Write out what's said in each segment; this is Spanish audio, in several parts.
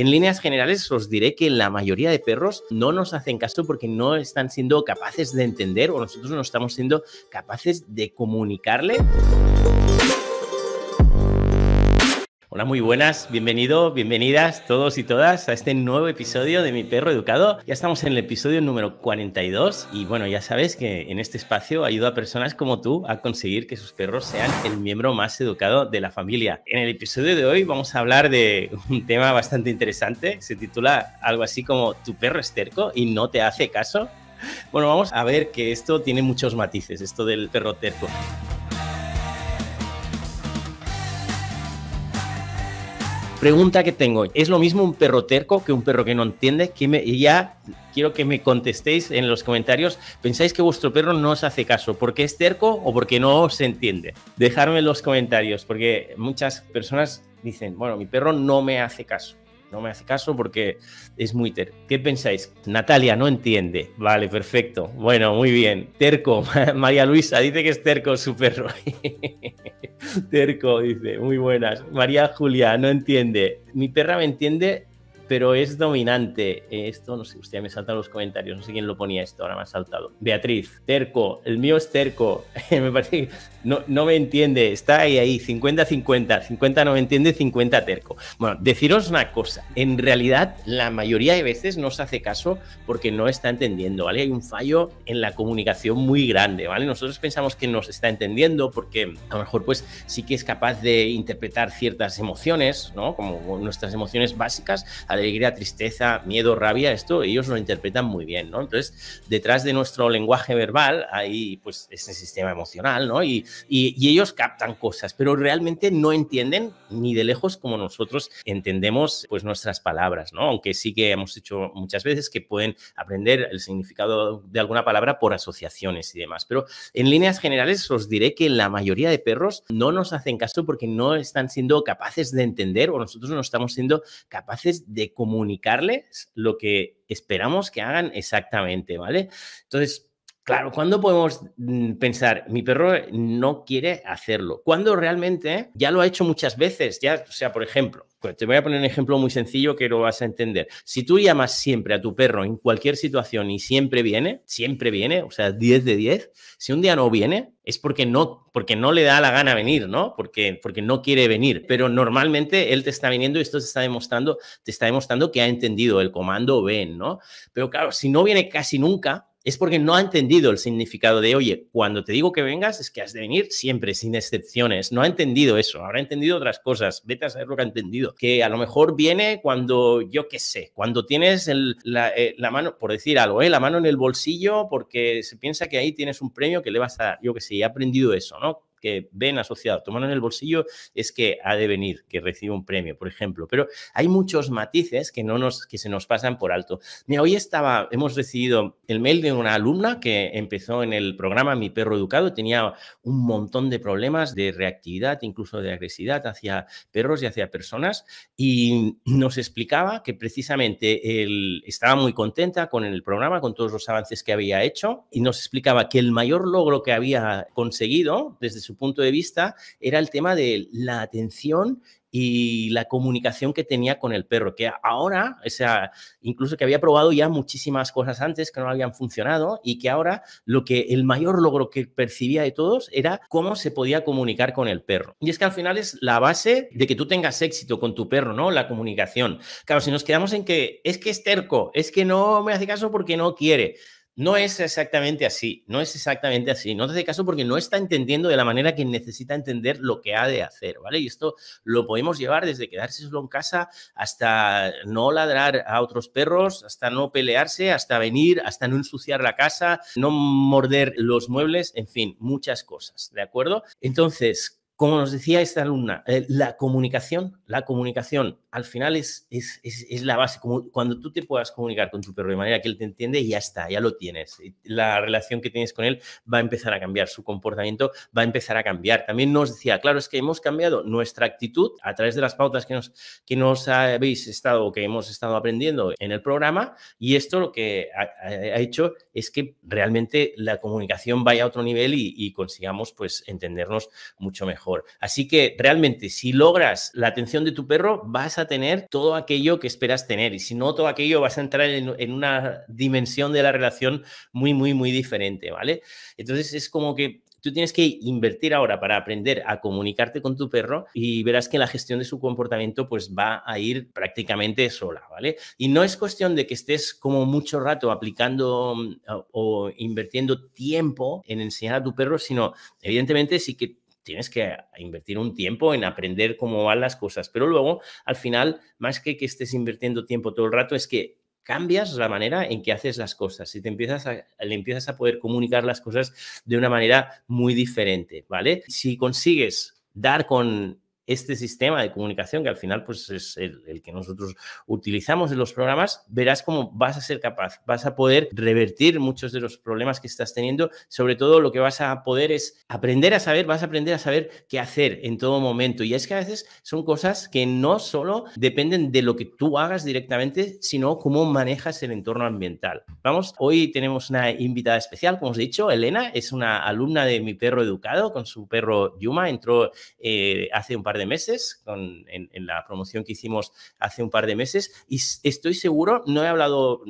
En líneas generales os diré que la mayoría de perros no nos hacen caso porque no están siendo capaces de entender o nosotros no estamos siendo capaces de comunicarle muy buenas, bienvenido, bienvenidas todos y todas a este nuevo episodio de Mi Perro Educado. Ya estamos en el episodio número 42 y bueno, ya sabes que en este espacio ayudo a personas como tú a conseguir que sus perros sean el miembro más educado de la familia. En el episodio de hoy vamos a hablar de un tema bastante interesante, se titula algo así como Tu perro es terco y no te hace caso. Bueno, vamos a ver que esto tiene muchos matices, esto del perro terco. Pregunta que tengo, ¿es lo mismo un perro terco que un perro que no entiende? Y ya quiero que me contestéis en los comentarios. ¿Pensáis que vuestro perro no os hace caso porque es terco o porque no os entiende? Dejadme en los comentarios porque muchas personas dicen, bueno, mi perro no me hace caso no me hace caso porque es muy terco. ¿Qué pensáis? Natalia no entiende. Vale, perfecto. Bueno, muy bien. Terco. María Luisa dice que es terco su perro. terco, dice. Muy buenas. María Julia no entiende. Mi perra me entiende pero es dominante. Esto, no sé, usted me salta los comentarios, no sé quién lo ponía esto, ahora me ha saltado. Beatriz, terco, el mío es terco, me parece que no, no me entiende, está ahí, ahí, 50-50, 50 no me entiende, 50 terco. Bueno, deciros una cosa, en realidad la mayoría de veces no se hace caso porque no está entendiendo, ¿vale? Hay un fallo en la comunicación muy grande, ¿vale? Nosotros pensamos que nos está entendiendo porque a lo mejor pues sí que es capaz de interpretar ciertas emociones, ¿no? Como nuestras emociones básicas, alegría, tristeza, miedo, rabia, esto ellos lo interpretan muy bien, ¿no? Entonces, detrás de nuestro lenguaje verbal hay pues ese sistema emocional, ¿no? Y, y, ellos captan cosas, pero realmente no entienden ni de lejos como nosotros entendemos pues nuestras palabras, ¿no? Aunque sí que hemos hecho muchas veces que pueden aprender el significado de alguna palabra por asociaciones y demás, pero en líneas generales os diré que la mayoría de perros no nos hacen caso porque no están siendo capaces de entender o nosotros no estamos siendo capaces de comunicarles lo que esperamos que hagan exactamente, ¿vale? Entonces, Claro, ¿cuándo podemos mm, pensar, mi perro no quiere hacerlo? Cuando realmente ya lo ha hecho muchas veces, ya, o sea, por ejemplo, pues, te voy a poner un ejemplo muy sencillo que lo vas a entender. Si tú llamas siempre a tu perro en cualquier situación y siempre viene, siempre viene, o sea, 10 de 10, si un día no viene, es porque no, porque no le da la gana venir, ¿no? Porque, porque no quiere venir. Pero normalmente él te está viniendo y esto se está demostrando, te está demostrando que ha entendido el comando ven, ¿no? Pero claro, si no viene casi nunca, es porque no ha entendido el significado de, oye, cuando te digo que vengas es que has de venir siempre, sin excepciones. No ha entendido eso, habrá entendido otras cosas. Vete a saber lo que ha entendido. Que a lo mejor viene cuando, yo qué sé, cuando tienes eh, la, mano, por decir algo, eh, la mano en el bolsillo porque se piensa que ahí tienes un premio que le vas a, yo qué sé, ha aprendido eso, ¿no? que ven asociado tomando en el bolsillo es que ha de venir, que recibe un premio, por ejemplo. Pero hay muchos matices que, no nos, que se nos pasan por alto. Mira, hoy estaba, hemos recibido el mail de una alumna que empezó en el programa Mi Perro Educado, tenía un montón de problemas de reactividad, incluso de agresividad hacia perros y hacia personas, y nos explicaba que precisamente él estaba muy contenta con el programa, con todos los avances que había hecho, y nos explicaba que el mayor logro que había conseguido desde su punto de vista, era el tema de la atención y la comunicación que tenía con el perro, que ahora, o sea, incluso que había probado ya muchísimas cosas antes que no habían funcionado y que ahora lo que el mayor logro que percibía de todos era cómo se podía comunicar con el perro. Y es que al final es la base de que tú tengas éxito con tu perro, ¿no? La comunicación. Claro, si nos quedamos en que es que es terco, es que no me hace caso porque no quiere. No es exactamente así, no es exactamente así. No te hace caso porque no está entendiendo de la manera que necesita entender lo que ha de hacer, ¿vale? Y esto lo podemos llevar desde quedarse solo en casa hasta no ladrar a otros perros, hasta no pelearse, hasta venir, hasta no ensuciar la casa, no morder los muebles, en fin, muchas cosas, ¿de acuerdo? Entonces, como nos decía esta alumna, eh, la comunicación, la comunicación al final es, es, la base. cuando tú te puedas comunicar con tu perro de manera que él te entiende, ya está, ya lo tienes. La relación que tienes con él va a empezar a cambiar, su comportamiento va a empezar a cambiar. También nos decía, claro, es que hemos cambiado nuestra actitud a través de las pautas que nos, que nos habéis estado que hemos estado aprendiendo en el programa y esto lo que ha, hecho es que realmente la comunicación vaya a otro nivel y, y consigamos pues entendernos mucho mejor. Así que realmente si logras la atención de tu perro, vas a tener todo aquello que esperas tener y si no todo aquello vas a entrar en, una dimensión de la relación muy, muy, muy diferente, ¿vale? Entonces es como que tú tienes que invertir ahora para aprender a comunicarte con tu perro y verás que la gestión de su comportamiento pues va a ir prácticamente sola, ¿vale? Y no es cuestión de que estés como mucho rato aplicando mm, o, o invirtiendo tiempo en enseñar a tu perro, sino evidentemente sí que tienes que invertir un tiempo en aprender cómo van las cosas. Pero luego, al final, más que que estés invirtiendo tiempo todo el rato, es que cambias la manera en que haces las cosas y te empiezas a, le empiezas a poder comunicar las cosas de una manera muy diferente, ¿vale? Si consigues dar con este sistema de comunicación, que al final pues, es el, que nosotros utilizamos en los programas, verás cómo vas a ser capaz, vas a poder revertir muchos de los problemas que estás teniendo, sobre todo lo que vas a poder es aprender a saber, vas a aprender a saber qué hacer en todo momento. Y es que a veces son cosas que no solo dependen de lo que tú hagas directamente, sino cómo manejas el entorno ambiental. Vamos, hoy tenemos una invitada especial, como os he dicho, Elena es una alumna de Mi Perro Educado, con su perro Yuma, entró eh, hace un par de de meses, con, en, la promoción que hicimos hace un par de meses. Y estoy seguro, no he hablado,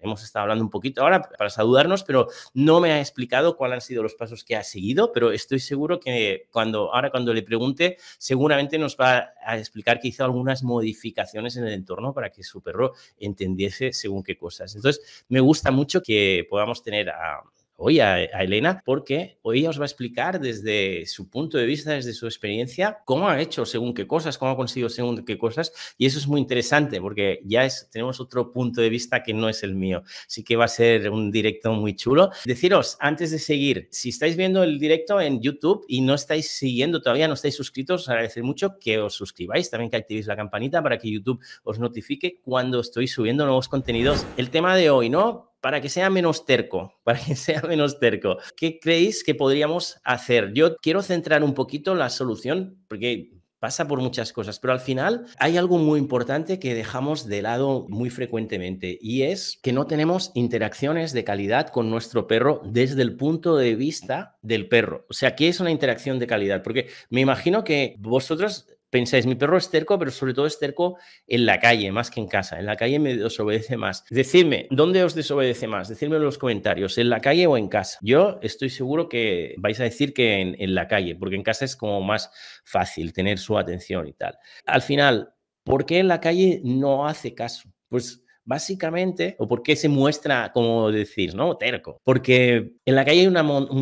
hemos estado hablando un poquito ahora para saludarnos, pero no me ha explicado cuáles han sido los pasos que ha seguido, pero estoy seguro que cuando, ahora cuando le pregunte, seguramente nos va a explicar que hizo algunas modificaciones en el entorno para que su perro entendiese según qué cosas. Entonces, me gusta mucho que podamos tener a hoy a, Elena, porque hoy os va a explicar desde su punto de vista, desde su experiencia, cómo ha hecho según qué cosas, cómo ha conseguido según qué cosas. Y eso es muy interesante porque ya es, tenemos otro punto de vista que no es el mío. Así que va a ser un directo muy chulo. Deciros, antes de seguir, si estáis viendo el directo en YouTube y no estáis siguiendo todavía, no estáis suscritos, os agradecer mucho que os suscribáis, también que activéis la campanita para que YouTube os notifique cuando estoy subiendo nuevos contenidos. El tema de hoy, ¿no? para que sea menos terco, para que sea menos terco. ¿Qué creéis que podríamos hacer? Yo quiero centrar un poquito la solución, porque pasa por muchas cosas, pero al final hay algo muy importante que dejamos de lado muy frecuentemente y es que no tenemos interacciones de calidad con nuestro perro desde el punto de vista del perro. O sea, ¿qué es una interacción de calidad? Porque me imagino que vosotros pensáis, mi perro es terco, pero sobre todo es terco en la calle, más que en casa. En la calle me desobedece más. Decidme, ¿dónde os desobedece más? Decidme en los comentarios, ¿en la calle o en casa? Yo estoy seguro que vais a decir que en, la calle, porque en casa es como más fácil tener su atención y tal. Al final, ¿por qué en la calle no hace caso? Pues Básicamente, o por qué se muestra, como decir, ¿no? Terco. Porque en la calle hay un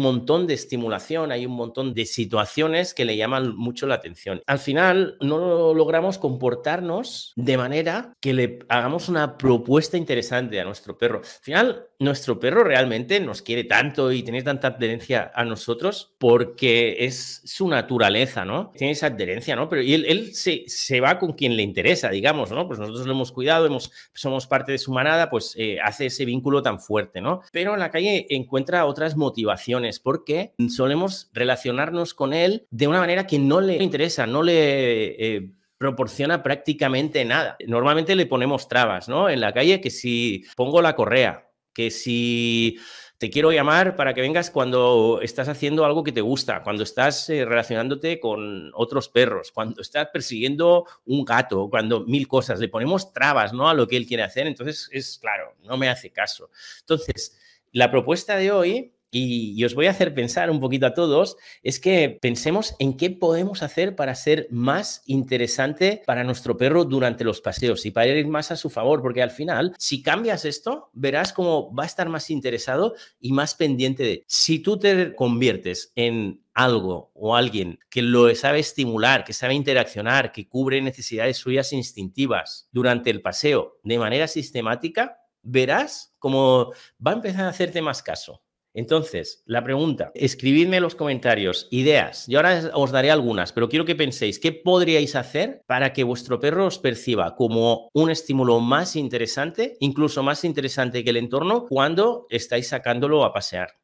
montón de estimulación, hay un montón de situaciones que le llaman mucho la atención. Al final, no logramos comportarnos de manera que le hagamos una propuesta interesante a nuestro perro. Al final, nuestro perro realmente nos quiere tanto y tiene tanta adherencia a nosotros porque es su naturaleza, ¿no? Tiene esa adherencia, ¿no? Pero él, se, va con quien le interesa, digamos, ¿no? Pues nosotros lo hemos cuidado, hemos, somos parte de su manada, pues eh, hace ese vínculo tan fuerte, ¿no? Pero en la calle encuentra otras motivaciones porque solemos relacionarnos con él de una manera que no le interesa, no le... Eh, proporciona prácticamente nada. Normalmente le ponemos trabas, ¿no? En la calle que si pongo la correa, que si te quiero llamar para que vengas cuando estás haciendo algo que te gusta, cuando estás eh, relacionándote con otros perros, cuando estás persiguiendo un gato, cuando mil cosas. Le ponemos trabas ¿no? a lo que él quiere hacer, entonces es claro, no me hace caso. Entonces, la propuesta de hoy y, os voy a hacer pensar un poquito a todos, es que pensemos en qué podemos hacer para ser más interesante para nuestro perro durante los paseos y para ir más a su favor, porque al final, si cambias esto, verás cómo va a estar más interesado y más pendiente de. Si tú te conviertes en algo o alguien que lo sabe estimular, que sabe interaccionar, que cubre necesidades suyas instintivas durante el paseo de manera sistemática, verás cómo va a empezar a hacerte más caso entonces, la pregunta, escribidme en los comentarios ideas. Yo ahora os daré algunas, pero quiero que penséis qué podríais hacer para que vuestro perro os perciba como un estímulo más interesante, incluso más interesante que el entorno, cuando estáis sacándolo a pasear.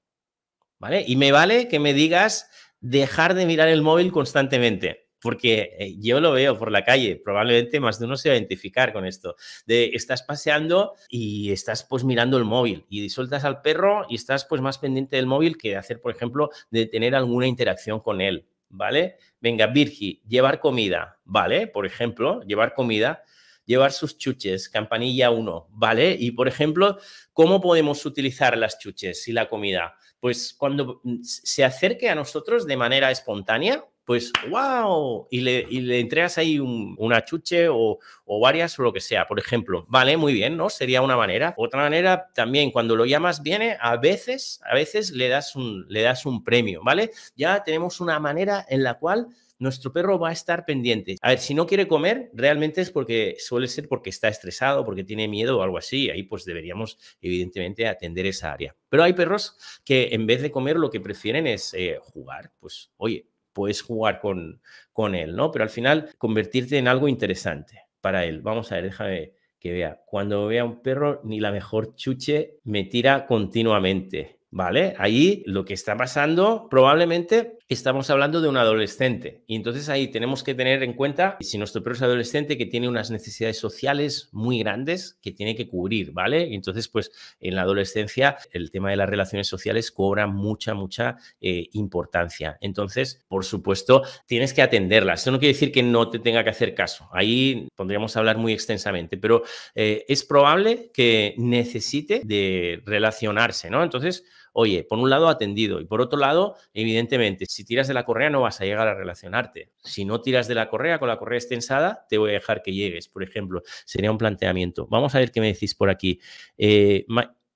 ¿Vale? Y me vale que me digas dejar de mirar el móvil constantemente porque eh, yo lo veo por la calle, probablemente más de uno se va a identificar con esto, de estás paseando y estás pues mirando el móvil y sueltas al perro y estás pues más pendiente del móvil que de hacer, por ejemplo, de tener alguna interacción con él, ¿vale? Venga, Virgi, llevar comida, ¿vale? Por ejemplo, llevar comida, llevar sus chuches, campanilla 1, ¿vale? Y, por ejemplo, ¿cómo podemos utilizar las chuches y la comida? Pues cuando mm, se acerque a nosotros de manera espontánea, pues wow, y le, entregas ahí una chuche o, varias o lo que sea, por ejemplo. Vale, muy bien, ¿no? Sería una manera. Otra manera también, cuando lo llamas viene, a veces, a veces le das un, le das un premio, ¿vale? Ya tenemos una manera en la cual nuestro perro va a estar pendiente. A ver, si no quiere comer, realmente es porque suele ser porque está estresado, porque tiene miedo o algo así. Ahí pues deberíamos, evidentemente, atender esa área. Pero hay perros que en vez de comer lo que prefieren es eh, jugar. Pues, oye, puedes jugar con, con él, ¿no? Pero al final convertirte en algo interesante para él. Vamos a ver, déjame que vea. Cuando vea un perro, ni la mejor chuche me tira continuamente, ¿vale? Ahí lo que está pasando probablemente estamos hablando de un adolescente. Y entonces ahí tenemos que tener en cuenta si nuestro perro es adolescente que tiene unas necesidades sociales muy grandes que tiene que cubrir, ¿vale? entonces, pues en la adolescencia el tema de las relaciones sociales cobra mucha, mucha eh, importancia. Entonces, por supuesto, tienes que atenderla. Esto no quiere decir que no te tenga que hacer caso. Ahí podríamos hablar muy extensamente, pero eh, es probable que necesite de relacionarse, ¿no? Entonces, oye, por un lado atendido y por otro lado, evidentemente, si tiras de la correa no vas a llegar a relacionarte. Si no tiras de la correa con la correa extensada, te voy a dejar que llegues, por ejemplo. Sería un planteamiento. Vamos a ver qué me decís por aquí. Eh,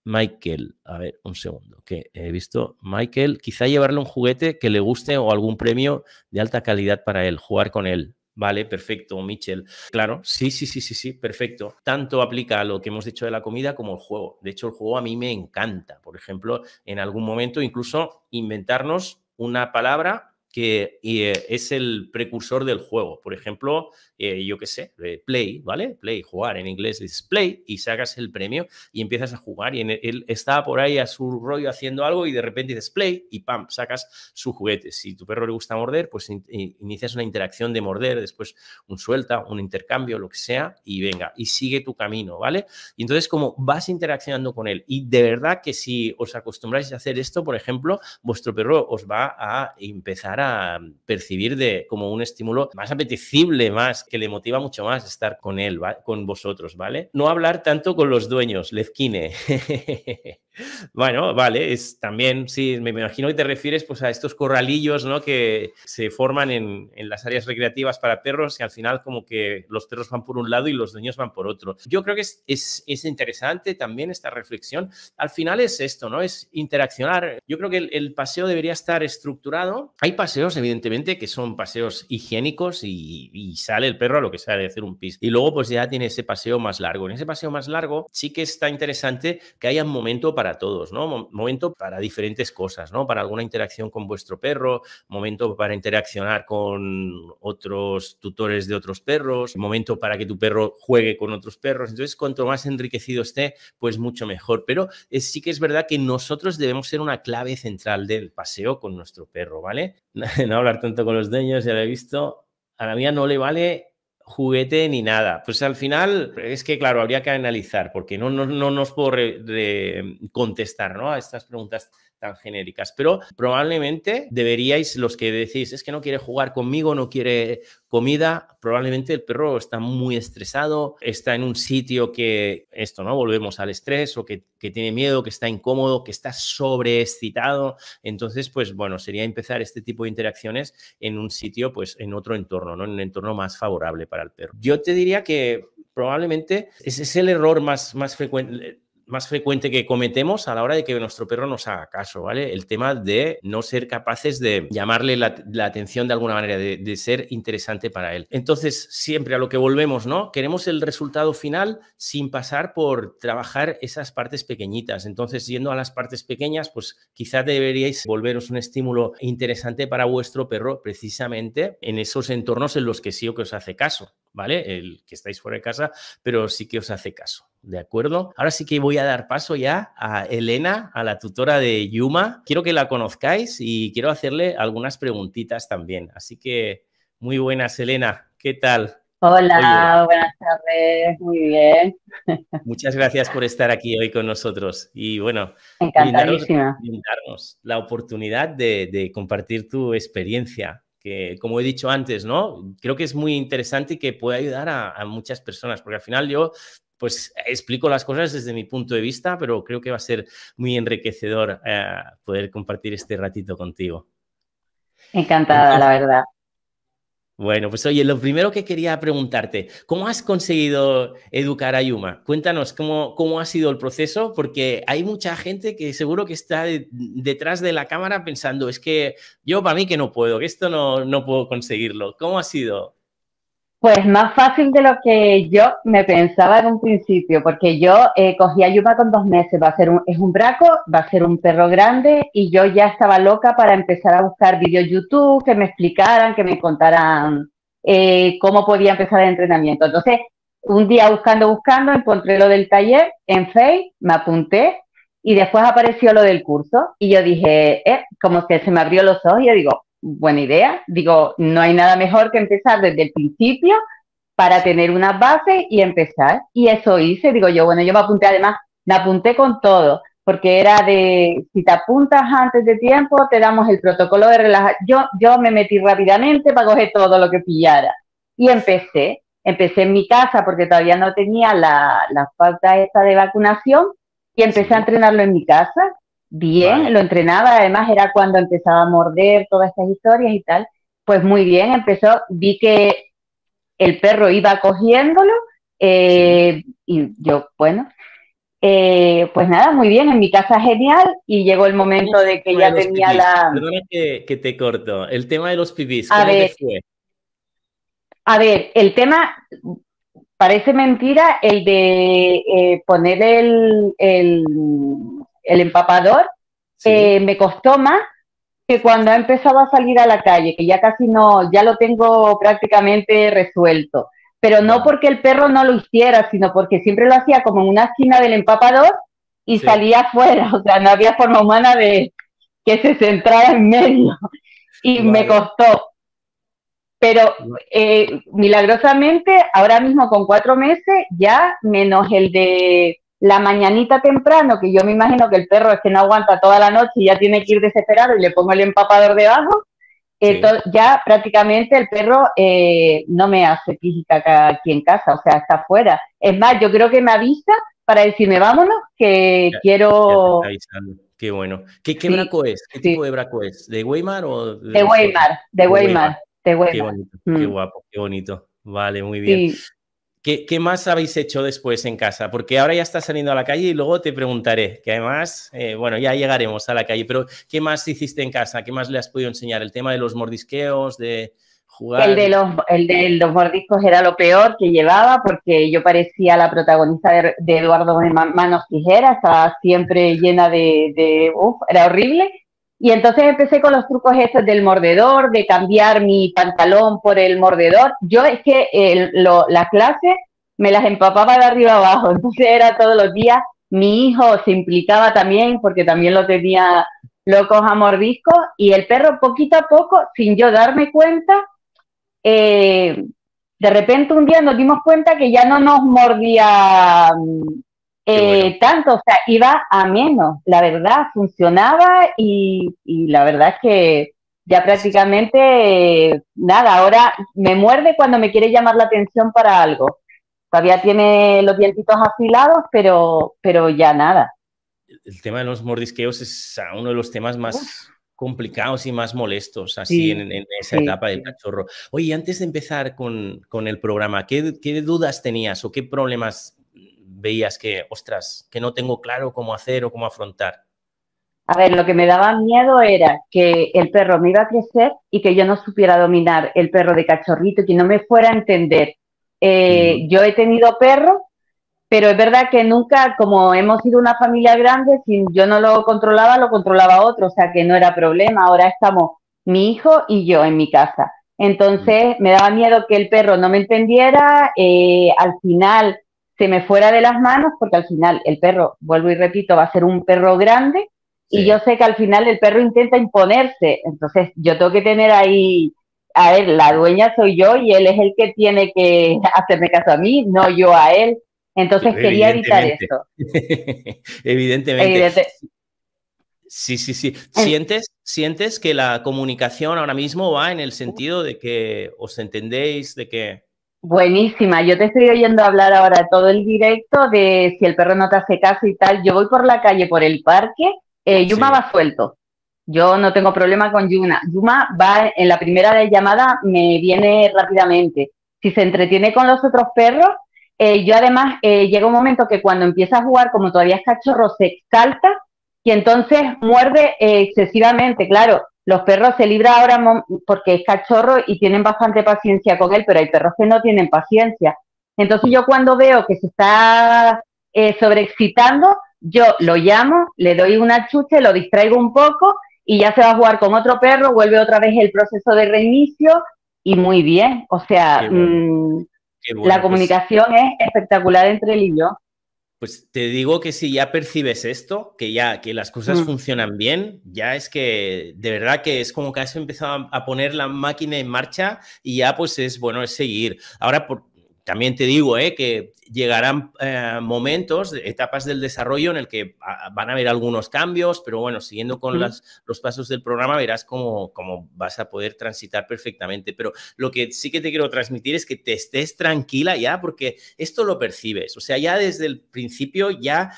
Michael, a ver, un segundo, que he visto. Michael, quizá llevarle un juguete que le guste o algún premio de alta calidad para él, jugar con él. Vale, perfecto, Michel. Claro, sí, sí, sí, sí, sí, perfecto. Tanto aplica a lo que hemos dicho de la comida como el juego. De hecho, el juego a mí me encanta. Por ejemplo, en algún momento incluso inventarnos una palabra que eh, es el precursor del juego. Por ejemplo, eh, yo qué sé, eh, play, ¿vale? Play, jugar en inglés, es play y sacas el premio y empiezas a jugar y él está por ahí a su rollo haciendo algo y de repente dices play y pam, sacas su juguete. Si tu perro le gusta morder, pues inicias una interacción de morder, después un suelta, un intercambio, lo que sea y venga, y sigue tu camino, ¿vale? Y entonces como vas interaccionando con él y de verdad que si os acostumbráis a hacer esto, por ejemplo, vuestro perro os va a empezar a percibir de, como un estímulo más apetecible, más que le motiva mucho más estar con él, con vosotros, ¿vale? No hablar tanto con los dueños, Lezquine. bueno, vale, es también, sí, me imagino que te refieres pues a estos corralillos, ¿no? Que se forman en, en las áreas recreativas para perros y al final como que los perros van por un lado y los dueños van por otro. Yo creo que es, es, es interesante también esta reflexión. Al final es esto, ¿no? Es interaccionar. Yo creo que el, el paseo debería estar estructurado. Hay paseos paseos, evidentemente, que son paseos higiénicos y, sale el perro a lo que sale de hacer un pis. Y luego, pues ya tiene ese paseo más largo. En ese paseo más largo, sí que está interesante que haya un momento para todos, ¿no? Momento para diferentes cosas, ¿no? Para alguna interacción con vuestro perro, momento para interaccionar con otros tutores de otros perros, momento para que tu perro juegue con otros perros. Entonces, cuanto más enriquecido esté, pues mucho mejor. Pero es, eh, sí que es verdad que nosotros debemos ser una clave central del paseo con nuestro perro, ¿vale? no hablar tanto con los dueños, ya lo he visto. A la mía no le vale juguete ni nada. Pues al final es que, claro, habría que analizar, porque no, no, nos puedo contestar ¿no? a estas preguntas tan genéricas, pero probablemente deberíais, los que decís, es que no quiere jugar conmigo, no quiere comida, probablemente el perro está muy estresado, está en un sitio que, esto, ¿no? Volvemos al estrés o que, tiene miedo, que está incómodo, que está sobreexcitado. Entonces, pues bueno, sería empezar este tipo de interacciones en un sitio, pues en otro entorno, ¿no? En un entorno más favorable para el perro. Yo te diría que probablemente ese es el error más, más frecuente más frecuente que cometemos a la hora de que nuestro perro nos haga caso, ¿vale? El tema de no ser capaces de llamarle la, atención de alguna manera, de, ser interesante para él. Entonces, siempre a lo que volvemos, ¿no? Queremos el resultado final sin pasar por trabajar esas partes pequeñitas. Entonces, yendo a las partes pequeñas, pues quizás deberíais volveros un estímulo interesante para vuestro perro precisamente en esos entornos en los que sí o que os hace caso, ¿vale? El que estáis fuera de casa, pero sí que os hace caso. ¿de acuerdo? Ahora sí que voy a dar paso ya a Elena, a la tutora de Yuma. Quiero que la conozcáis y quiero hacerle algunas preguntitas también. Así que, muy buenas, Elena. ¿Qué tal? Hola, buenas tardes, muy bien. Muchas gracias por estar aquí hoy con nosotros y bueno, Encantadísima. la oportunidad de, compartir tu experiencia, que como he dicho antes, ¿no? Creo que es muy interesante y que puede ayudar a, muchas personas, porque al final yo pues explico las cosas desde mi punto de vista, pero creo que va a ser muy enriquecedor eh, poder compartir este ratito contigo. Encantada, la verdad. Bueno, pues oye, lo primero que quería preguntarte, ¿cómo has conseguido educar a Yuma? Cuéntanos cómo, cómo ha sido el proceso, porque hay mucha gente que seguro que está detrás de la cámara pensando, es que yo para mí que no puedo, que esto no, no puedo conseguirlo. ¿Cómo ha sido? Pues más fácil de lo que yo me pensaba en un principio, porque yo eh, cogí a Yuma con dos meses, va a ser un, es un braco, va a ser un perro grande y yo ya estaba loca para empezar a buscar vídeos YouTube que me explicaran, que me contaran eh, cómo podía empezar el entrenamiento. Entonces, un día buscando, buscando, encontré lo del taller en Face, me apunté y después apareció lo del curso y yo dije, eh, como que se me abrió los ojos y yo digo, buena idea. Digo, no hay nada mejor que empezar desde el principio para tener una base y empezar. Y eso hice, digo yo, bueno, yo me apunté además, me apunté con todo, porque era de, si te apuntas antes de tiempo, te damos el protocolo de relajación. Yo, yo me metí rápidamente para coger todo lo que pillara. Y empecé, empecé en mi casa porque todavía no tenía la, la falta esta de vacunación y empecé a entrenarlo en mi casa bien, lo entrenaba, además era cuando empezaba a morder todas estas historias y tal. Pues muy bien, empezó, vi que el perro iba cogiéndolo eh, y yo, bueno, eh, pues nada, muy bien, en mi casa genial y llegó el momento de que ya tenía la... que, te corto, el tema de los pibis, ¿cómo a ver, te fue? A ver, el tema, parece mentira, el de eh, poner el el empapador, eh, me costó más que cuando ha empezado a salir a la calle, que ya casi no, ya lo tengo prácticamente resuelto. Pero no porque el perro no lo hiciera, sino porque siempre lo hacía como en una esquina del empapador y salía afuera, o sea, no había forma humana de que se centrara en medio. Y me costó. Pero eh, milagrosamente, ahora mismo con cuatro meses, ya menos el de la mañanita temprano, que yo me imagino que el perro es que no aguanta toda la noche y ya tiene que ir desesperado y le pongo el empapador debajo, ya prácticamente el perro eh, no me hace física aquí en casa, o sea, está afuera. Es más, yo creo que me avisa para decirme, vámonos, que quiero... Qué bueno. ¿Qué, braco es? ¿Qué tipo de braco es? ¿De Weimar o...? De, de Weimar, de Weimar, de Weimar. Qué, bonito, qué mm. guapo, qué bonito. Vale, muy bien. ¿Qué, más habéis hecho después en casa? Porque ahora ya estás saliendo a la calle y luego te preguntaré, que además, eh, bueno, ya llegaremos a la calle, pero ¿qué más hiciste en casa? ¿Qué más le has podido enseñar? El tema de los mordisqueos, de jugar. El de los, mordiscos era lo peor que llevaba porque yo parecía la protagonista de, de Eduardo Manos Tijeras, estaba siempre llena de, de uf, era horrible. Y entonces empecé con los trucos estos del mordedor, de cambiar mi pantalón por el mordedor. Yo es que las clases me las empapaba de arriba abajo, entonces era todos los días. Mi hijo se implicaba también porque también lo tenía locos a mordisco y el perro poquito a poco, sin yo darme cuenta, eh, de repente un día nos dimos cuenta que ya no nos mordía mm, eh, Tanto, o sea, iba a menos, la verdad, funcionaba y, la verdad es que ya prácticamente nada, ahora me muerde cuando me quiere llamar la atención para algo. Todavía tiene los dientitos afilados, pero, pero ya nada. El tema de los mordisqueos es uno de los temas más complicados y más molestos así en, esa etapa del cachorro. Oye, antes de empezar con, el programa, ¿qué, ¿qué, dudas tenías o qué problemas veías que, ostras, que no tengo claro cómo hacer o cómo afrontar? A ver, lo que me daba miedo era que el perro me iba a crecer y que yo no supiera dominar el perro de cachorrito, que no me fuera a entender. Eh, mm. Yo he tenido perro, pero es verdad que nunca, como hemos sido una familia grande, si yo no lo controlaba, lo controlaba otro, o sea que no era problema. Ahora estamos mi hijo y yo en mi casa. Entonces mm. me daba miedo que el perro no me entendiera. Eh, al final se me fuera de las manos, porque al final el perro, vuelvo y repito, va a ser un perro grande y yo sé que al final el perro intenta imponerse, entonces yo tengo que tener ahí, a él, la dueña soy yo y él es el que tiene que hacerme caso a mí, no yo a él. Entonces quería evitar eso. evidentemente. Sí, sí, sí. ¿Sientes, ¿Sientes que la comunicación ahora mismo va en el sentido de que os entendéis, de que Buenísima, yo te estoy oyendo hablar ahora todo el directo de si el perro no te hace caso y tal. Yo voy por la calle, por el parque, eh, Yuma va suelto. Yo no tengo problema con Yuma. Yuma va en la primera de llamada, me viene rápidamente. Si se entretiene con los otros perros, eh, yo además eh, llega un momento que cuando empieza a jugar, como todavía es cachorro, se exalta y entonces muerde excesivamente. Claro, los perros se libra ahora porque es cachorro y tienen bastante paciencia con él, pero hay perros que no tienen paciencia. Entonces yo cuando veo que se está eh, sobreexcitando, yo lo llamo, le doy una chuche, lo distraigo un poco y ya se va a jugar con otro perro, vuelve otra vez el proceso de reinicio y muy bien. O sea, mm, la pues. comunicación es espectacular entre él y yo. Pues te digo que si ya percibes esto, que ya que las cosas mm. funcionan bien, ya es que de verdad que es como que has empezado a poner la máquina en marcha y ya pues es bueno, es seguir. Ahora, por, también te digo eh, que llegarán eh, momentos, etapas del desarrollo en el que ah, van a haber algunos cambios, pero bueno, siguiendo con las, los pasos del programa verás cómo, vas a poder transitar perfectamente. Pero lo que sí que te quiero transmitir es que te estés tranquila ya, porque esto lo percibes. O sea, ya desde el principio ya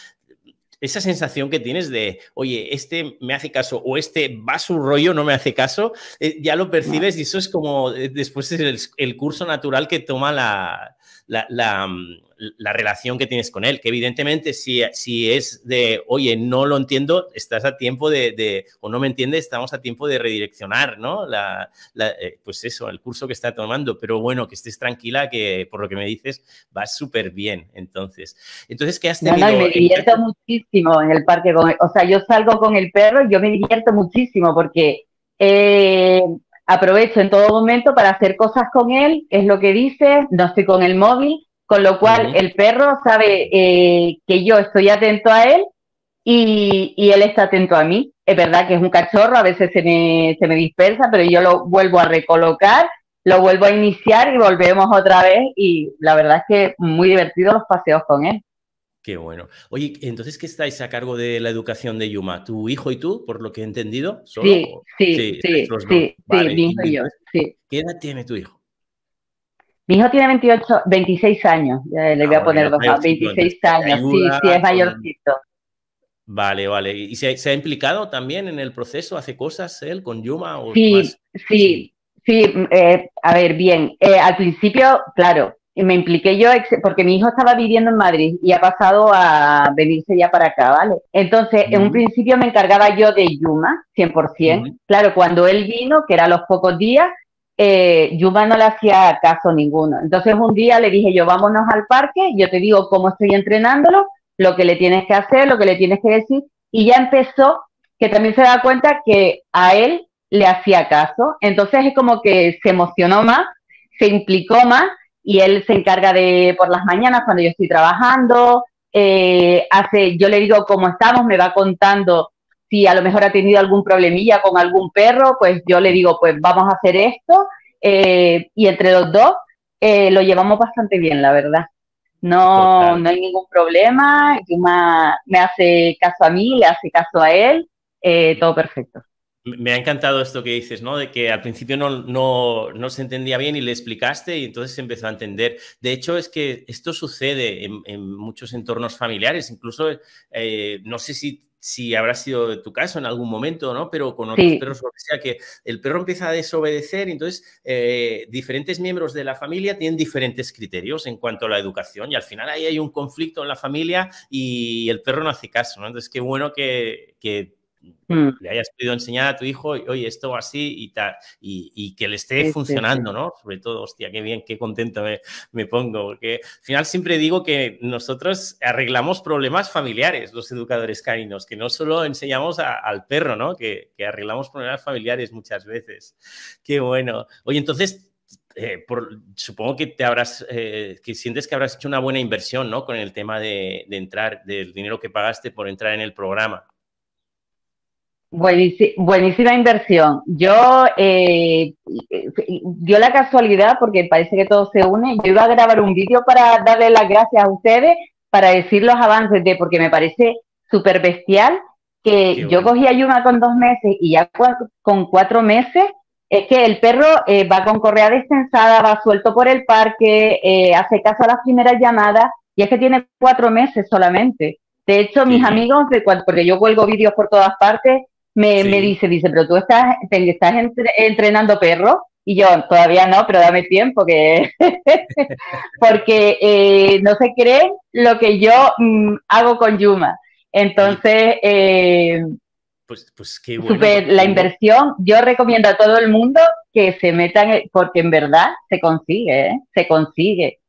esa sensación que tienes de, oye, este me hace caso o este va su rollo, no me hace caso, eh, ya lo percibes y eso es como eh, después el curso natural que toma la, la, mm, la, relación que tienes con él, que evidentemente si, si es de, oye, no lo entiendo, estás a tiempo de, o no me entiendes, estamos a tiempo de redireccionar, ¿no? La, eh, pues eso, el curso que está tomando, pero bueno, que estés tranquila, que por lo que me dices, va súper bien, entonces. Entonces, ¿qué has tenido? me divierto muchísimo en el parque, o sea, yo salgo con el perro y yo me divierto muchísimo porque... Eh, aprovecho en todo momento para hacer cosas con él, es lo que dice, no estoy con el móvil, con lo cual el perro sabe eh, que yo estoy atento a él y, él está atento a mí. Es verdad que es un cachorro, a veces se me, se me dispersa, pero yo lo vuelvo a recolocar, lo vuelvo a iniciar y volvemos otra vez y la verdad es que muy divertido los paseos con él. Qué bueno. Oye, entonces, ¿qué estáis a cargo de la educación de Yuma? ¿Tu hijo y tú, por lo que he entendido? Sí, sí, sí, sí, sí, mi hijo y yo, ¿Qué edad tiene tu hijo? Mi hijo tiene 28, 26 años, le ah, voy a poner dos, 26 años, sí, sí, es mayorcito. Vale, vale. ¿Y se, ha implicado también en el proceso? ¿Hace cosas él con Yuma? sí, sí, sí, eh, a ver, bien. Eh, al principio, claro, me impliqué yo, porque mi hijo estaba viviendo en Madrid y ha pasado a venirse ya para acá, ¿vale? Entonces, en un principio me encargaba yo de Yuma, 100%. Claro, cuando él vino, que era los pocos días, eh, Yuma no le hacía caso ninguno. Entonces, un día le dije yo, vámonos al parque, yo te digo cómo estoy entrenándolo, lo que le tienes que hacer, lo que le tienes que decir. Y ya empezó, que también se da cuenta que a él le hacía caso. Entonces, es como que se emocionó más, se implicó más y él se encarga de por las mañanas cuando yo estoy trabajando, eh, hace, yo le digo cómo estamos, me va contando si a lo mejor ha tenido algún problemilla con algún perro, pues yo le digo, pues vamos a hacer esto, eh, y entre los dos eh, lo llevamos bastante bien, la verdad. No, no hay ningún problema, Yuma me hace caso a mí, le hace caso a él, todo perfecto. Me ha encantado esto que dices, ¿no? De que al principio no, no, no, se entendía bien y le explicaste y entonces se empezó a entender. De hecho, es que esto sucede en, muchos entornos familiares, incluso eh, no sé si si habrá sido tu caso en algún momento, ¿no? Pero con otros perros, o sea, que el perro empieza a desobedecer y entonces eh, diferentes miembros de la familia tienen diferentes criterios en cuanto a la educación y al final ahí hay un conflicto en la familia y el perro no hace caso, ¿no? Entonces, qué bueno que, que Mm. le hayas podido enseñar a tu hijo, oye, esto así y tal, y, que le esté funcionando, ¿no? Sobre todo, hostia, qué bien, qué contento me, pongo, porque al final siempre digo que nosotros arreglamos problemas familiares, los educadores caninos, que no solo enseñamos al perro, ¿no? Que, arreglamos problemas familiares muchas veces. Qué bueno. Oye, entonces, eh, supongo que te habrás, eh, que sientes que habrás hecho una buena inversión, ¿no? Con el tema de, entrar, del dinero que pagaste por entrar en el programa. Buenísima inversión. Yo eh, dio la casualidad, porque parece que todo se une, yo iba a grabar un vídeo para darle las gracias a ustedes, para decir los avances de, porque me parece súper bestial, que yo cogí Yuma con dos meses y ya con cuatro meses, es que el perro eh, va con correa descensada, va suelto por el parque, eh, hace caso a las primeras llamadas, y es que tiene cuatro meses solamente. De hecho, mis amigos, porque yo vuelvo vídeos por todas partes, me, me dice, dice, pero tú estás, estás entrenando perros. Y yo, todavía no, pero dame tiempo, que porque eh, no se cree lo que yo mm, hago con Yuma. Entonces, eh, pues, pues Super, la inversión, yo recomiendo a todo el mundo que se metan, eh, porque en verdad se consigue, se consigue.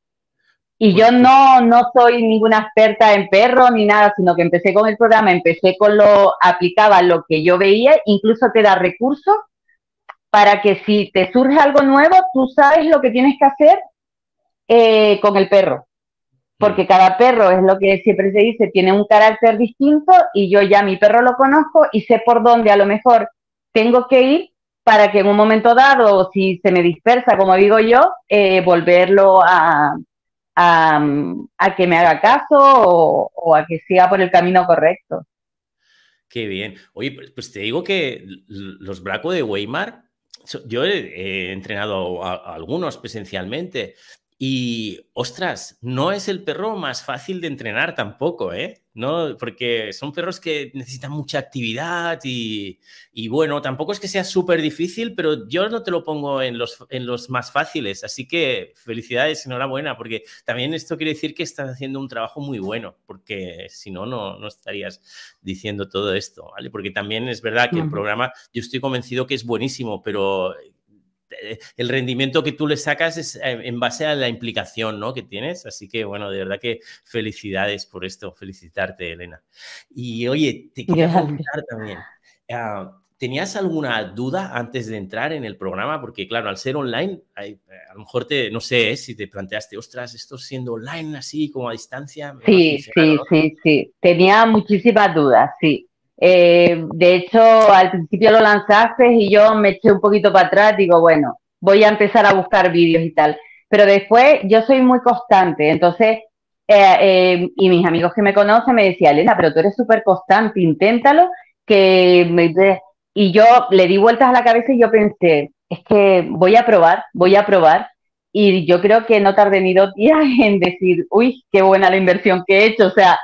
Y yo no, no soy ninguna experta en perro ni nada, sino que empecé con el programa, empecé con lo, aplicaba lo que yo veía, incluso te da recursos para que si te surge algo nuevo, tú sabes lo que tienes que hacer eh, con el perro. Porque mm. cada perro, es lo que siempre se dice, tiene un carácter distinto y yo ya mi perro lo conozco y sé por dónde a lo mejor tengo que ir para que en un momento dado, si se me dispersa, como digo yo, eh, volverlo a, a, que me haga caso o, a que siga por el camino correcto. Qué bien. Oye, pues, pues te digo que los bracos de Weimar, yo he, entrenado a, algunos presencialmente y, ostras, no es el perro más fácil de entrenar tampoco, ¿eh? ¿No? Porque son perros que necesitan mucha actividad y, bueno, tampoco es que sea súper difícil, pero yo no te lo pongo en los, en los más fáciles. Así que felicidades, enhorabuena, porque también esto quiere decir que estás haciendo un trabajo muy bueno, porque si no, no, no estarías diciendo todo esto, ¿vale? Porque también es verdad que el programa, yo estoy convencido que es buenísimo, pero eh, el rendimiento que tú le sacas es eh, en base a la implicación ¿no? que tienes. Así que, bueno, de verdad que felicidades por esto, felicitarte, Elena. Y oye, te quería preguntar también, ah, ¿tenías alguna duda antes de entrar en el programa? Porque, claro, al ser online, a lo mejor te, no sé ¿eh? si te planteaste, ostras, esto siendo online así, como a distancia. Sí, sí, sí, sí. Tenía muchísimas dudas, sí. Eh, de hecho, al principio lo lanzaste y yo me eché un poquito para atrás, digo, bueno, voy a empezar a buscar vídeos y tal. Pero después yo soy muy constante, entonces, eh, eh, y mis amigos que me conocen me decían, Elena, pero tú eres súper constante, inténtalo, que me... Y yo le di vueltas a la cabeza y yo pensé, es que voy a probar, voy a probar. Y yo creo que no tardé ni dos días en decir, uy, qué buena la inversión que he hecho, o sea,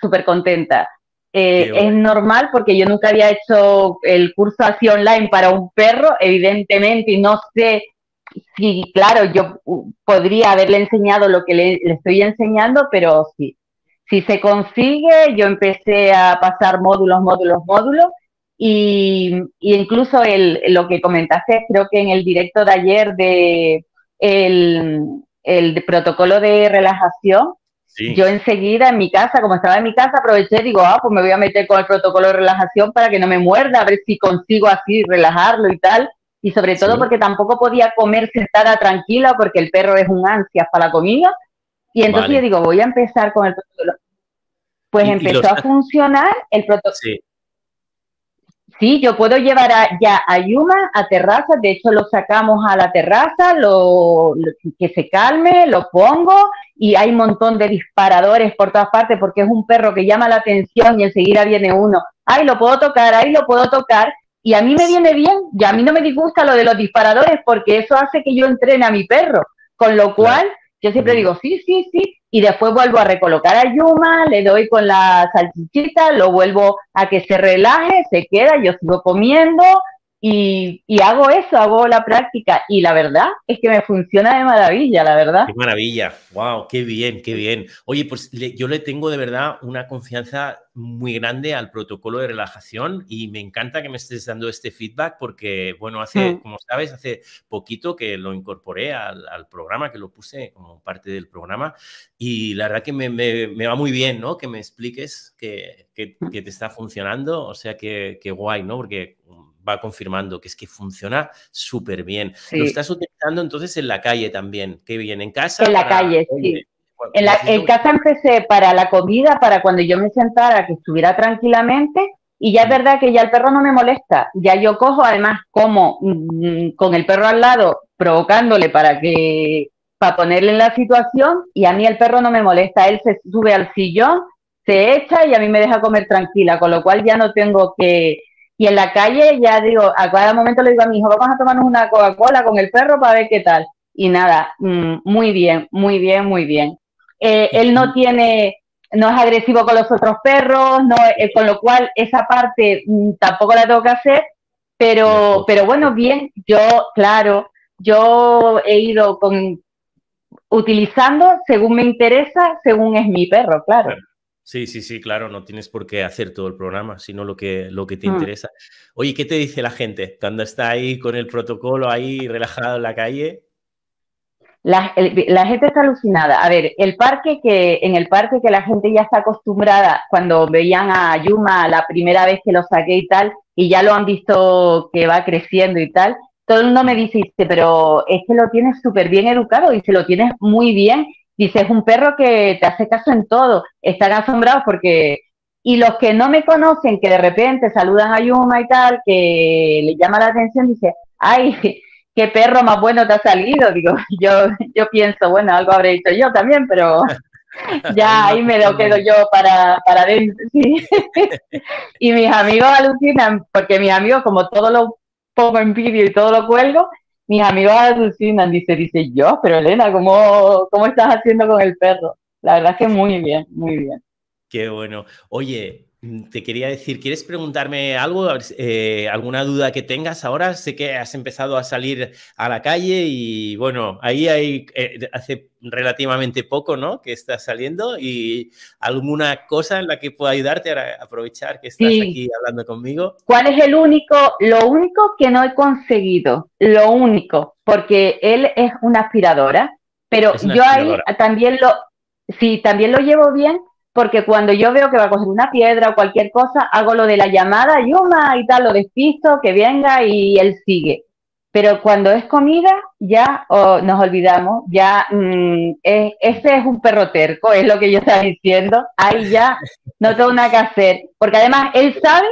súper contenta. Eh, es normal porque yo nunca había hecho el curso así online para un perro, evidentemente, y no sé si, claro, yo podría haberle enseñado lo que le, estoy enseñando, pero sí, si se consigue, yo empecé a pasar módulos, módulos, módulos, y, incluso el, lo que comentaste, creo que en el directo de ayer de el protocolo de relajación, yo enseguida en mi casa, como estaba en mi casa, aproveché y digo, ah, pues me voy a meter con el protocolo de relajación para que no me muerda, a ver si consigo así relajarlo y tal. Y sobre todo porque tampoco podía comer sentada tranquila porque el perro es un ansias para la comida. Y entonces yo digo, voy a empezar con el protocolo. Pues empezó a funcionar el protocolo. Sí, yo puedo llevar ya a Yuma a terraza, de hecho lo sacamos a la terraza, lo, que se calme, lo pongo y hay un montón de disparadores por todas partes porque es un perro que llama la atención y enseguida viene uno, ahí lo puedo tocar, ahí lo puedo tocar y a mí me viene bien y a mí no me disgusta lo de los disparadores porque eso hace que yo entrene a mi perro, con lo cual yo siempre digo, sí, sí, sí, y después vuelvo a recolocar a Yuma, le doy con la salchichita, lo vuelvo a que se relaje, se queda, yo sigo comiendo, y, hago eso, hago la práctica y la verdad es que me funciona de maravilla, la verdad. Qué maravilla, wow, qué bien, qué bien. Oye, pues yo le tengo de verdad una confianza muy grande al protocolo de relajación y me encanta que me estés dando este feedback porque, bueno, hace, hmm. como sabes, hace poquito que lo incorporé al, programa, que lo puse como parte del programa y la verdad que me, va muy bien, ¿no? Que me expliques hmm. que, te está funcionando, o sea, que, que guay, ¿no? Porque um, va confirmando que es que funciona súper bien. Lo estás utilizando entonces en la calle también. que bien, en casa. En la calle, sí. en, casa empecé para la comida, para cuando yo me sentara, que estuviera tranquilamente. Y ya es verdad que ya el perro no me molesta. Ya yo cojo, además, como mm, mm, con el perro al lado, provocándole para que para ponerle en la situación. Y a mí el perro no me molesta. Él se sube al sillón, se echa y a mí me deja comer tranquila. Con lo cual ya no tengo que y en la calle ya digo, a cada momento le digo a mi hijo, vamos a tomarnos una Coca-Cola con el perro para ver qué tal. Y nada, mm, muy bien, muy bien, muy bien. Eh, él no tiene, no es agresivo con los otros perros, no, eh, con lo cual esa parte mm, tampoco la tengo que hacer, pero, pero bueno, bien, yo, claro, yo he ido con, utilizando según me interesa, según es mi perro, claro. Sí, sí, sí, claro, no tienes por qué hacer todo el programa, sino lo que, lo que te mm. interesa. Oye, ¿qué te dice la gente cuando está ahí con el protocolo, ahí relajado en la calle? La, la, gente está alucinada. A ver, el parque que, en el parque que la gente ya está acostumbrada, cuando veían a Yuma la primera vez que lo saqué y tal, y ya lo han visto que va creciendo y tal, todo el mundo me dice, pero es que lo tienes súper bien educado y se lo tienes muy bien Dice, es un perro que te hace caso en todo. Están asombrados porque... Y los que no me conocen, que de repente saludan a Yuma y tal, que le llama la atención, dice, ay, qué perro más bueno te ha salido. Digo, yo, yo pienso, bueno, algo habré hecho yo también, pero ya ahí me lo quedo yo para, para y mis amigos alucinan, porque mis amigos, como todo lo pongo en vídeo y todo lo cuelgo, mis amigos alucinan, dice, dice yo, pero Elena, ¿cómo, ¿cómo estás haciendo con el perro? La verdad es que muy bien, muy bien. Qué bueno. Oye, Mm, te quería decir, ¿quieres preguntarme algo? Eh, ¿Alguna duda que tengas ahora? Sé que has empezado a salir a la calle y bueno, ahí hay, eh, hace relativamente poco, ¿no? Que estás saliendo y alguna cosa en la que pueda ayudarte a aprovechar que estás aquí hablando conmigo. ¿Cuál es el único, lo único que no he conseguido? Lo único, porque él es una aspiradora, pero yo ahí también lo, sí, también lo llevo bien porque cuando yo veo que va a coger una piedra o cualquier cosa, hago lo de la llamada, una y tal, lo despisto, que venga y él sigue. Pero cuando es comida, ya nos olvidamos, ya mm, ese es un perro terco, es lo que yo estaba diciendo. Ahí ya no tengo nada que hacer, porque además él sabe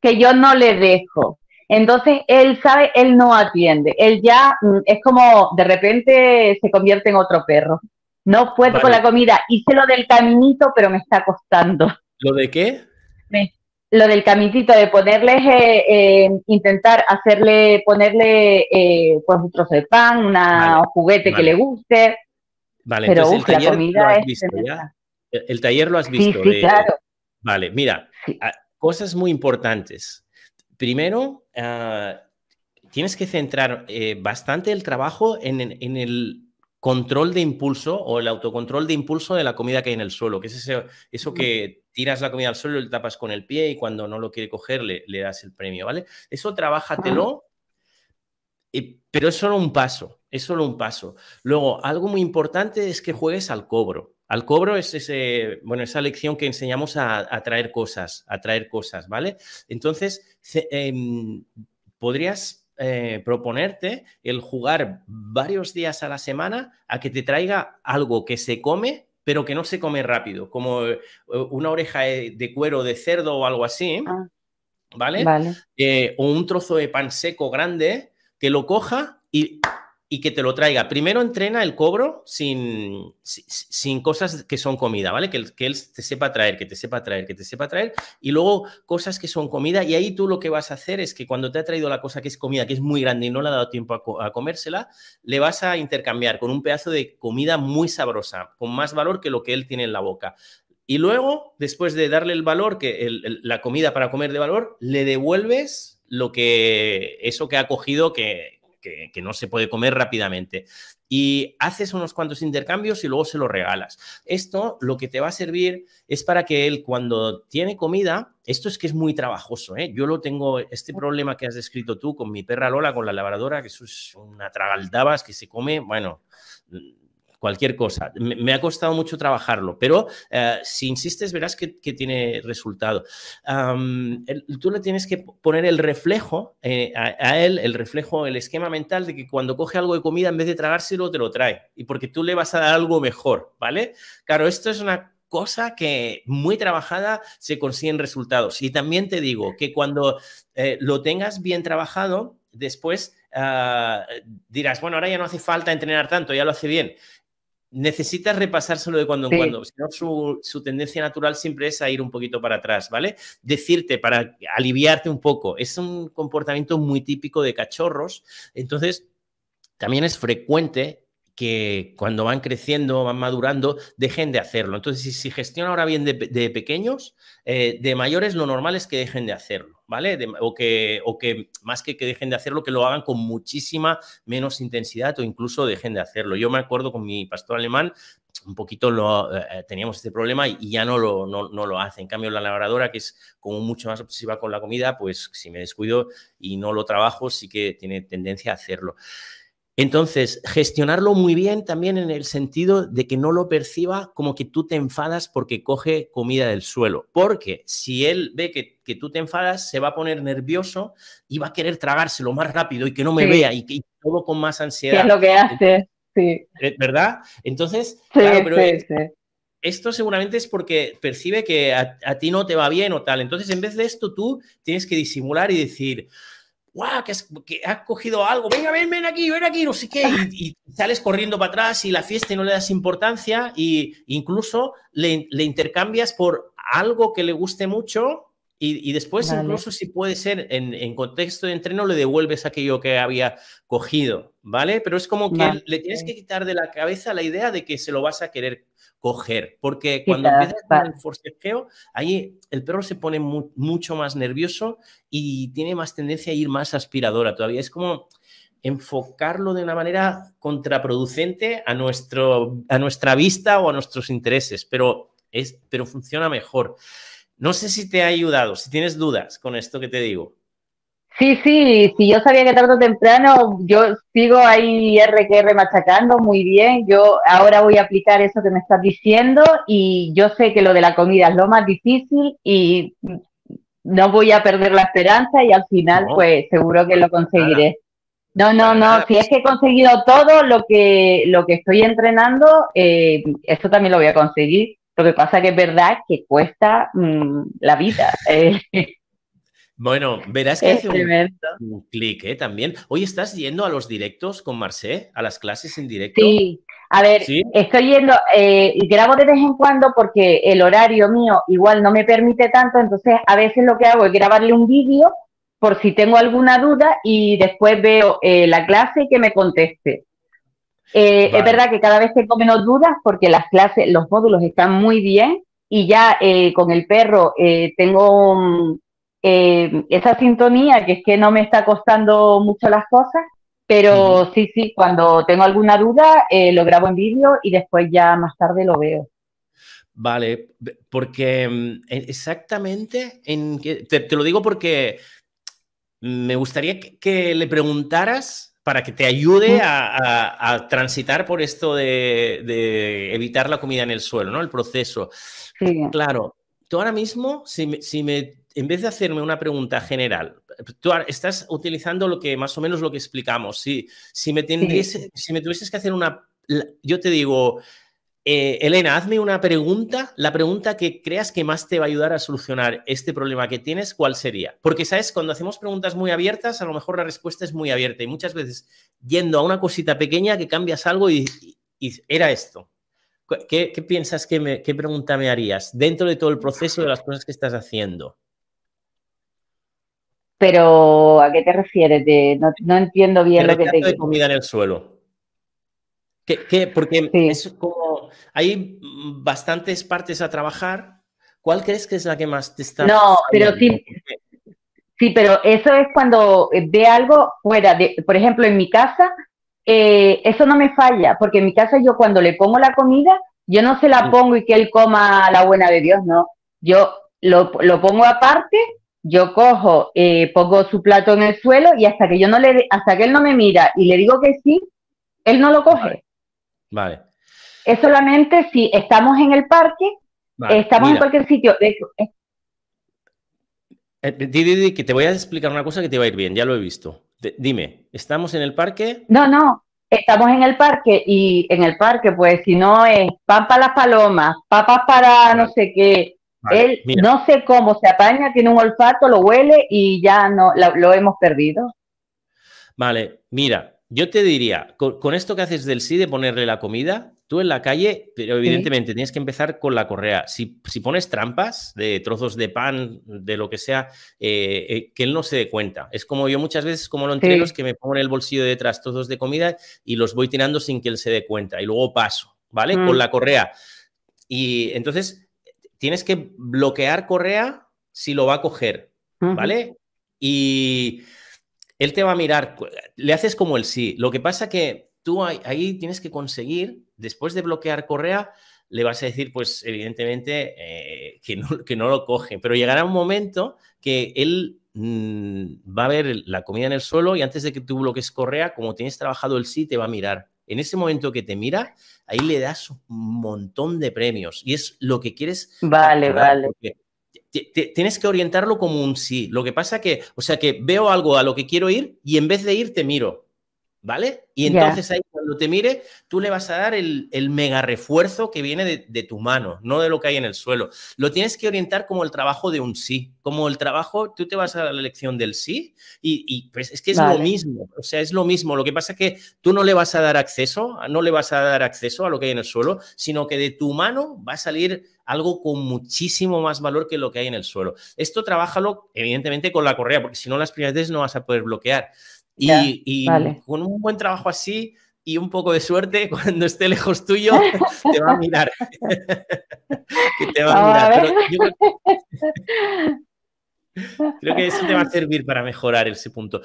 que yo no le dejo. Entonces él sabe, él no atiende, él ya mm, es como de repente se convierte en otro perro. No puedo con la comida. Hice lo del caminito, pero me está costando. ¿Lo de qué? lo del caminito, de ponerles, eh, eh, intentar hacerle, ponerle eh, pues un trozo de pan, un juguete que le guste. Vale, pero entonces el taller comida lo has visto, ¿ya? El, taller lo has visto. Sí, claro. Vale, mira, ah, cosas muy importantes. Primero, ah, tienes que centrar bastante el trabajo en el control de impulso o el autocontrol de impulso de la comida que hay en el suelo, que es eso que tiras la comida al suelo y le tapas con el pie y cuando no lo quiere coger le, das el premio, ¿vale? Eso trabajatelo, eh, pero es solo un paso, es solo un paso. Luego, algo muy importante es que juegues al cobro. Al cobro es ese, bueno, esa lección que enseñamos a, atraer traer cosas, a traer cosas, ¿vale? Entonces, em, podrías eh, proponerte el jugar varios días a la semana a que te traiga algo que se come, pero que no se come rápido, como eh, una oreja eh, de cuero de cerdo o algo así, ah. ¿vale? o un trozo de pan seco grande que lo coja y y que te lo traiga. Primero entrena el cobro sin, sin cosas que son comida, ¿vale? Que, que, él te sepa traer, que te sepa traer, que te sepa traer. Y luego cosas que son comida. Y ahí tú lo que vas a hacer es que cuando te ha traído la cosa que es comida, que es muy grande y no le ha dado tiempo a, comérsela, le vas a intercambiar con un pedazo de comida muy sabrosa, con más valor que lo que él tiene en la boca. Y luego, después de darle el valor, que la comida para comer de valor, le devuelves lo que eso que ha cogido que, que, no se puede comer rápidamente. Y haces unos cuantos intercambios y luego se lo regalas. Esto lo que te va a servir es para que él cuando tiene comida, esto es que es muy trabajoso, ¿eh? yo lo tengo, este problema que has descrito tú con mi perra Lola, con la labradora, que eso es una tragaldabas que se come, bueno, cualquier cosa. Me, ha costado mucho trabajarlo, pero eh, si insistes verás que, tiene resultado. tú le tienes que poner el reflejo eh, a, él, el reflejo, el esquema mental de que cuando coge algo de comida, en vez de tragárselo, te lo trae. Y porque tú le vas a dar algo mejor, ¿vale? Claro, esto es una cosa que muy trabajada se consiguen resultados. Y también te digo que cuando eh, lo tengas bien trabajado, después ah, dirás, bueno, ahora ya no hace falta entrenar tanto, ya lo hace bien necesitas repasárselo de cuando en cuando, su, su, tendencia natural siempre es a ir un poquito para atrás, ¿vale? Decirte para aliviarte un poco, es un comportamiento muy típico de cachorros, entonces también es frecuente que cuando van creciendo, van madurando, dejen de hacerlo. Entonces, si, gestiona ahora bien de, pequeños, eh, de mayores lo normal es que dejen de hacerlo, ¿vale? o, que, o que más que que dejen de hacerlo, que lo hagan con muchísima menos intensidad o incluso dejen de hacerlo. Yo me acuerdo con mi pastor alemán, un poquito lo, eh, eh, teníamos este problema y, ya no lo, no lo hace. En cambio, la labradora, que es como mucho más obsesiva con la comida, pues si me descuido y no lo trabajo, sí que tiene tendencia a hacerlo. Entonces, gestionarlo muy bien también en el sentido de que no lo perciba como que tú te enfadas porque coge comida del suelo. Porque si él ve que, tú te enfadas, se va a poner nervioso y va a querer tragárselo más rápido y que no me vea y, que todo con más ansiedad. ¿Qué es lo que hace, sí. ¿eh? ¿Verdad? Entonces, pero esto seguramente es porque percibe que a ti no te va bien o tal. Entonces, en vez de esto, tú tienes que disimular y decir ...guau, que has, cogido algo, venga, ven, ven aquí, ven aquí, no sé qué, y, sales corriendo para atrás y la fiesta no le das importancia y incluso le intercambias por algo que le guste mucho y, después incluso si puede ser en, contexto de entreno, le devuelves aquello que había cogido, ¿vale? Pero es como que le tienes que quitar de la cabeza la idea de que se lo vas a querer coger, porque cuando empieza el forcejeo, ahí el perro se pone mucho más nervioso y tiene más tendencia a ir más aspiradora todavía. Es como enfocarlo de una manera contraproducente a, nuestro, a nuestra vista o a nuestros intereses, pero, es, pero funciona mejor. No sé si te ha ayudado, si tienes dudas con esto que te digo. Sí, sí, si yo sabía que tarde o temprano, yo sigo ahí RQR machacando muy bien. Yo ahora voy a aplicar eso que me estás diciendo y yo sé que lo de la comida es lo más difícil y no voy a perder la esperanza y al final pues seguro que lo conseguiré. No, no, no, si es que he conseguido todo lo que, lo que estoy entrenando, eh, eso también lo voy a conseguir. Lo que pasa que es verdad que cuesta mm, la vida. Eh. Bueno, verás que es un, clic eh, también. Hoy estás yendo a los directos con Marcé, a las clases en directo. Sí, a ver, estoy yendo, eh, grabo de vez en cuando porque el horario mío igual no me permite tanto, entonces a veces lo que hago es grabarle un vídeo por si tengo alguna duda y después veo eh, la clase y que me conteste. Eh, es verdad que cada vez tengo menos dudas porque las clases, los módulos están muy bien y ya eh, con el perro eh, tengo mm, esa sintonía que es que no me está costando mucho las cosas, pero sí, sí, cuando tengo alguna duda lo grabo en vídeo y después ya más tarde lo veo. Vale, porque mm, exactamente, te, te lo digo porque me gustaría que le preguntaras para que te ayude a, transitar por esto de, evitar la comida en el suelo, ¿no? El proceso. Claro, tú ahora mismo, si en vez de hacerme una pregunta general, tú estás utilizando lo que más o menos lo que explicamos. Si, si, me, si me tuvieses que hacer una, yo te digo, eh, Elena, hazme una pregunta, la pregunta que creas que más te va a ayudar a solucionar este problema que tienes, ¿cuál sería? Porque, ¿sabes? Cuando hacemos preguntas muy abiertas, a lo mejor la respuesta es muy abierta y muchas veces yendo a una cosita pequeña que cambias algo y, era esto. ¿Qué, piensas que me, qué pregunta me harías dentro de todo el proceso de las cosas que estás haciendo? Pero, ¿a qué te refieres? no, entiendo bien lo que te... de comida en el suelo. Que, porque como, hay bastantes partes a trabajar. ¿Cuál crees que es la que más te está... No, pero sí, sí, pero eso es cuando ve algo fuera por ejemplo, en mi casa, eh, eso no me falla, porque en mi casa yo cuando le pongo la comida, yo no se la pongo y que él coma la buena de Dios, no. Yo lo, lo pongo aparte, yo cojo, eh, pongo su plato en el suelo y hasta que yo no le, hasta que él no me mira y le digo que sí, él no lo coge. Vale. Es solamente si estamos en el parque, estamos en cualquier sitio. De eh, que te voy a explicar una cosa que te va a ir bien, ya lo he visto. dime, ¿estamos en el parque? No, no, estamos en el parque y en el parque, pues si no es pan para las palomas, papas para no sé qué. Él no sé cómo se apaña, tiene un olfato, lo huele y ya no lo hemos perdido. Vale, mira, yo te diría, con, esto que haces del sí de ponerle la comida, tú en la calle, pero evidentemente tienes que empezar con la correa. Si, pones trampas de trozos de pan, de lo que sea, eh, eh, que él no se dé cuenta. Es como yo muchas veces, como lo entreno, es que me pongo en el bolsillo detrás trozos de comida y los voy tirando sin que él se dé cuenta. Y luego paso, ¿vale? Con mm. la correa. Y entonces tienes que bloquear correa si lo va a coger, ¿vale? Y él te va a mirar, le haces como el sí. Lo que pasa que tú ahí, tienes que conseguir, después de bloquear correa, le vas a decir, pues evidentemente, eh, que, no, que no lo coge. Pero llegará un momento que él mm, va a ver la comida en el suelo y antes de que tú bloques correa, como tienes trabajado el sí, te va a mirar. En ese momento que te mira, ahí le das un montón de premios y es lo que quieres. Vale, vale tienes que orientarlo como un sí. Lo que pasa que, o sea, que veo algo a lo que quiero ir y en vez de ir te miro. ¿vale? Y entonces ahí cuando te mire, tú le vas a dar el, el mega refuerzo que viene de, tu mano, no de lo que hay en el suelo. Lo tienes que orientar como el trabajo de un sí, como el trabajo, tú te vas a dar la elección del sí y, pues es que es lo mismo, o sea, es lo mismo. Lo que pasa es que tú no le vas a dar acceso, no le vas a dar acceso a lo que hay en el suelo, sino que de tu mano va a salir algo con muchísimo más valor que lo que hay en el suelo. Esto trabajalo evidentemente con la correa, porque si no las primeras veces no vas a poder bloquear. Y, con un buen trabajo así y un poco de suerte, cuando esté lejos tuyo, te va a mirar. creo que eso te va a servir para mejorar ese punto.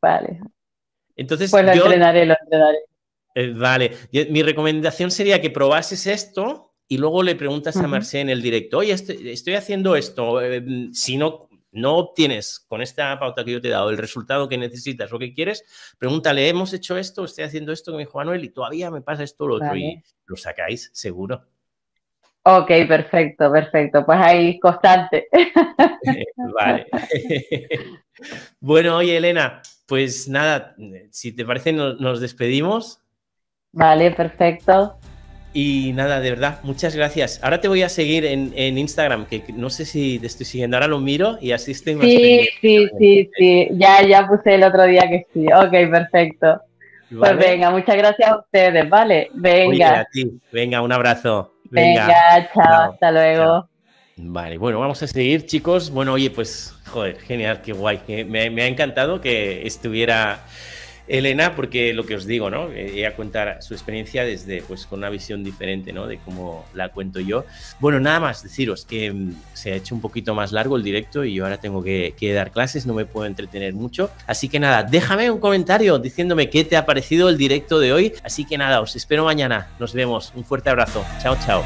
Vale. Entonces, pues lo yo... entrenaré, lo entrenaré. Eh, vale. Eh, mi recomendación sería que probases esto y luego le preguntas a Marcé en el directo, oye, estoy, haciendo esto, eh, si no no obtienes con esta pauta que yo te he dado el resultado que necesitas o que quieres, pregúntale, hemos hecho esto, estoy haciendo esto que me dijo Anuel y todavía me pasa esto o lo otro y lo sacáis seguro. Ok, perfecto, perfecto. Pues ahí, constante. vale. bueno, oye, Elena, pues nada, si te parece, nos despedimos. Vale, perfecto. Y nada, de verdad, muchas gracias. Ahora te voy a seguir en, Instagram, que no sé si te estoy siguiendo, ahora lo miro y así estoy más Sí, sí, sí, sí, ya, ya puse el otro día que sí. Ok, perfecto. Pues venga, muchas gracias a ustedes, ¿vale? Venga. a ti. Venga, un abrazo. Venga, chao, hasta luego. Vale, bueno, vamos a seguir, chicos. Bueno, oye, pues, joder, genial, qué guay. Me, me ha encantado que estuviera Elena, porque lo que os digo, ¿no? Eh, ella cuenta su experiencia desde, pues, con una visión diferente, ¿no? De cómo la cuento yo. Bueno, nada más deciros que mm, se ha hecho un poquito más largo el directo y yo ahora tengo que, que dar clases, no me puedo entretener mucho. Así que nada, déjame un comentario diciéndome qué te ha parecido el directo de hoy. Así que nada, os espero mañana. Nos vemos. Un fuerte abrazo. Chao, chao.